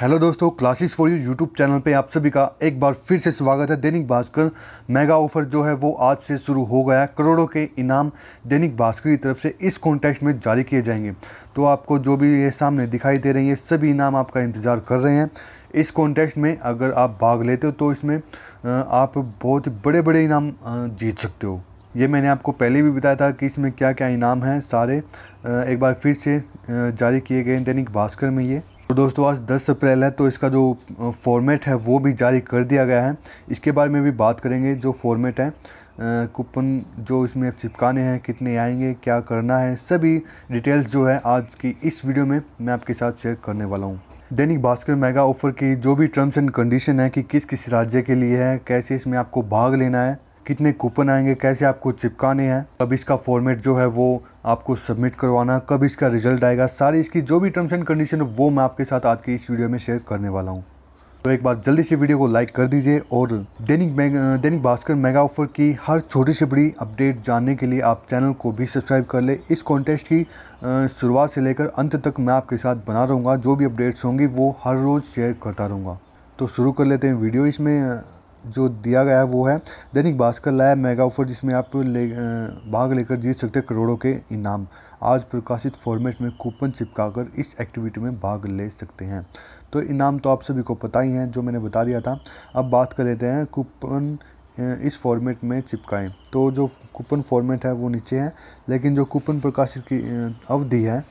hello दोस्तों classes for you YouTube channel पे आप सभी का एक बार फिर से स्वागत है दैनिक भास्कर मेगा ऑफर जो है वो आज से शुरू हो गया है करोड़ों के इनाम दैनिक भास्कर की तरफ से इस कॉन्टेस्ट में जारी किए जाएंगे तो आपको जो भी ये सामने दिखाई दे रही है सभी इनाम आपका इंतज़ार कर रहे हैं इस कॉन्टेस्ट में अगर आप भाग लेते हो तो इसमें आप बहुत बड़े बड़े इनाम जीत सकते हो ये मैंने आपको पहले भी बताया था कि इसमें क्या क्या इनाम हैं सारे एक बार फिर से जारी किए गए दैनिक भास्कर में ये तो दोस्तों आज 10 अप्रैल है तो इसका जो फॉर्मेट है वो भी जारी कर दिया गया है इसके बारे में भी बात करेंगे जो फॉर्मेट है कूपन जो इसमें चिपकाने हैं कितने आएंगे क्या करना है सभी डिटेल्स जो है आज की इस वीडियो में मैं आपके साथ शेयर करने वाला हूँ दैनिक भास्कर मेगा ऑफर की जो भी टर्म्स एंड कंडीशन है कि किस किस राज्य के लिए है कैसे इसमें आपको भाग लेना है कितने कूपन आएंगे कैसे आपको चिपकाने हैं कब इसका फॉर्मेट जो है वो आपको सबमिट करवाना कब इसका रिजल्ट आएगा सारी इसकी जो भी टर्म्स एंड कंडीशन है वो मैं आपके साथ आज की इस वीडियो में शेयर करने वाला हूँ तो एक बार जल्दी से वीडियो को लाइक कर दीजिए और दैनिक दैनिक भास्कर मेगा ऑफर की हर छोटी से बड़ी अपडेट जानने के लिए आप चैनल को भी सब्सक्राइब कर ले इस कॉन्टेस्ट की शुरुआत से लेकर अंत तक मैं आपके साथ बना रहूँगा जो भी अपडेट्स होंगी वो हर रोज़ शेयर करता रहूँगा तो शुरू कर लेते हैं वीडियो इसमें जो दिया गया है वो है दैनिक भास्कर लाया मेगा ऑफर जिसमें आप ले भाग लेकर जीत सकते हैं करोड़ों के इनाम आज प्रकाशित फॉर्मेट में कूपन चिपकाकर इस एक्टिविटी में भाग ले सकते हैं तो इनाम तो आप सभी को पता ही हैं जो मैंने बता दिया था अब बात कर लेते हैं कूपन इस फॉर्मेट में चिपकाएं तो जो कूपन फॉर्मेट है वो नीचे है लेकिन जो कूपन प्रकाशित की अवधि है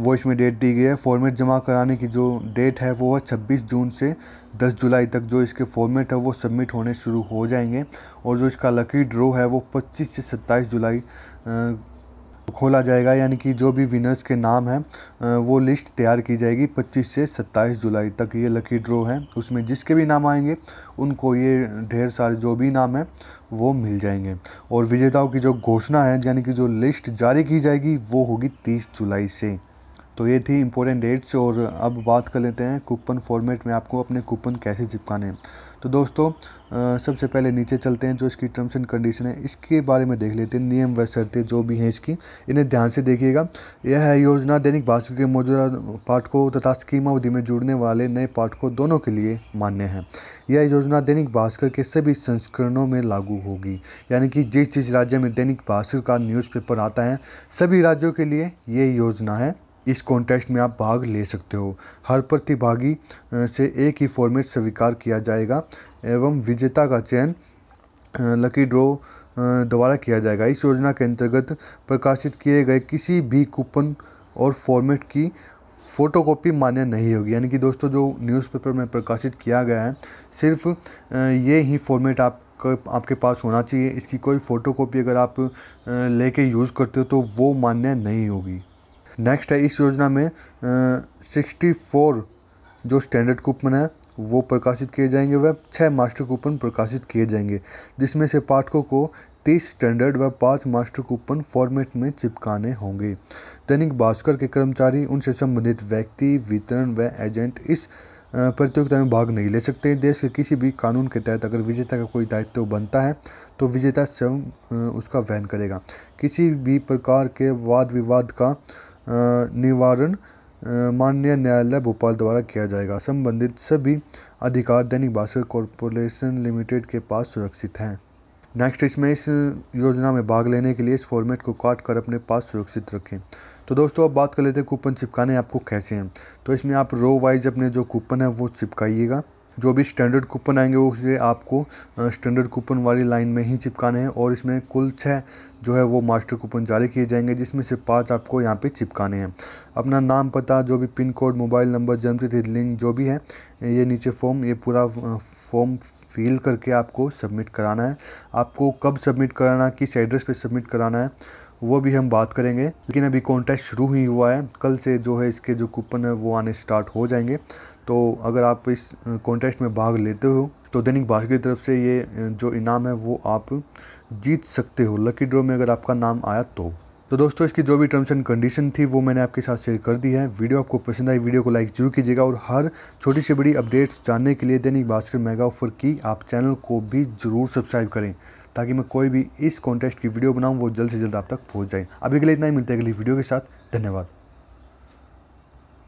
वो इसमें डेट दी गई है फॉर्मेट जमा कराने की जो डेट है वो है छब्बीस जून से 10 जुलाई तक जो इसके फॉर्मेट है वो सबमिट होने शुरू हो जाएंगे और जो इसका लकी ड्रो है वो 25 से 27 जुलाई खोला जाएगा यानी कि जो भी विनर्स के नाम हैं वो लिस्ट तैयार की जाएगी 25 से 27 जुलाई तक ये लकी ड्रो है उसमें जिसके भी नाम आएंगे उनको ये ढेर सारे जो भी नाम हैं वो मिल जाएंगे और विजेताओं की जो घोषणा है यानी कि जो लिस्ट जारी की जाएगी वो होगी 30 जुलाई से तो ये थी इंपॉर्टेंट डेट्स और अब बात कर लेते हैं कूपन फॉर्मेट में आपको अपने कूपन कैसे चिपकाने हैं तो दोस्तों सबसे पहले नीचे चलते हैं जो इसकी टर्म्स एंड कंडीशन है इसके बारे में देख लेते हैं नियम व शर्तें जो भी हैं इसकी इन्हें ध्यान से देखिएगा यह है योजना दैनिक भास्कर के मौजूदा पाठकों तथा स्कीम अवधि में जुड़ने वाले नए पाठकों दोनों के लिए मान्य है यह योजना दैनिक भास्कर के सभी संस्करणों में लागू होगी यानी कि जिस जिस राज्य में दैनिक भास्कर का न्यूज़पेपर आता है सभी राज्यों के लिए ये योजना है इस कॉन्टेस्ट में आप भाग ले सकते हो हर प्रतिभागी से एक ही फॉर्मेट स्वीकार किया जाएगा एवं विजेता का चयन लकी ड्रॉ द्वारा किया जाएगा इस योजना के अंतर्गत प्रकाशित किए गए किसी भी कूपन और फॉर्मेट की फ़ोटोकॉपी मान्य नहीं होगी यानी कि दोस्तों जो न्यूज़पेपर में प्रकाशित किया गया है सिर्फ ये ही फॉर्मेट आप आपके पास होना चाहिए इसकी कोई फ़ोटोकॉपी अगर आप लेके यूज़ करते हो तो वो मान्य नहीं होगी नेक्स्ट है इस योजना में सिक्सटी फोर जो स्टैंडर्ड कूपन है वो प्रकाशित किए जाएंगे व छः मास्टर कूपन प्रकाशित किए जाएंगे जिसमें से पाठकों को तीस स्टैंडर्ड व पाँच मास्टर कूपन फॉर्मेट में चिपकाने होंगे दैनिक भास्कर के कर्मचारी उनसे संबंधित व्यक्ति वितरण व एजेंट इस प्रतियोगिता में भाग नहीं ले सकते देश के किसी भी कानून के तहत अगर विजेता का कोई दायित्व बनता है तो विजेता स्वयं उसका वहन करेगा किसी भी प्रकार के वाद विवाद का निवारण माननीय न्यायालय भोपाल द्वारा किया जाएगा संबंधित सभी अधिकार दैनिक भास्कर कॉरपोरेशन लिमिटेड के पास सुरक्षित हैं नेक्स्ट इसमें इस योजना में भाग लेने के लिए इस फॉर्मेट को काट कर अपने पास सुरक्षित रखें तो दोस्तों अब बात कर लेते हैं कूपन चिपकाने आपको कैसे हैं तो इसमें आप रो वाइज अपने जो कूपन है वो चिपकाइएगा जो भी स्टैंडर्ड कूपन आएंगे वो उसे आपको स्टैंडर्ड कूपन वाली लाइन में ही चिपकाने हैं और इसमें कुल छः जो है वो मास्टर कूपन जारी किए जाएंगे जिसमें से पाँच आपको यहाँ पे चिपकाने हैं अपना नाम पता जो भी पिन कोड मोबाइल नंबर जन्म तिथि लिंक जो भी है ये नीचे फॉर्म ये पूरा फॉर्म फिल करके आपको सबमिट कराना है आपको कब सबमिट कराना किस एड्रेस पर सबमिट कराना है वो भी हम बात करेंगे लेकिन अभी कॉन्टेस्ट शुरू ही हुआ है कल से जो है इसके जो कूपन है वो आने स्टार्ट हो जाएंगे तो अगर आप इस कॉन्टेस्ट में भाग लेते हो तो दैनिक भास्कर की तरफ से ये जो इनाम है वो आप जीत सकते हो लकी ड्रॉ में अगर आपका नाम आया तो तो दोस्तों इसकी जो भी टर्म्स एंड कंडीशन थी वो मैंने आपके साथ शेयर कर दी है वीडियो आपको पसंद आई वीडियो को लाइक जरूर कीजिएगा और हर छोटी से बड़ी अपडेट्स जानने के लिए दैनिक भास्कर मेगा ऑफर की आप चैनल को भी जरूर सब्सक्राइब करें ताकि मैं कोई भी इस कॉन्टेस्ट की वीडियो बनाऊँ वो जल्द से जल्द आप तक पहुँच जाए अभी के लिए इतना ही मिलता है अगली वीडियो के साथ धन्यवाद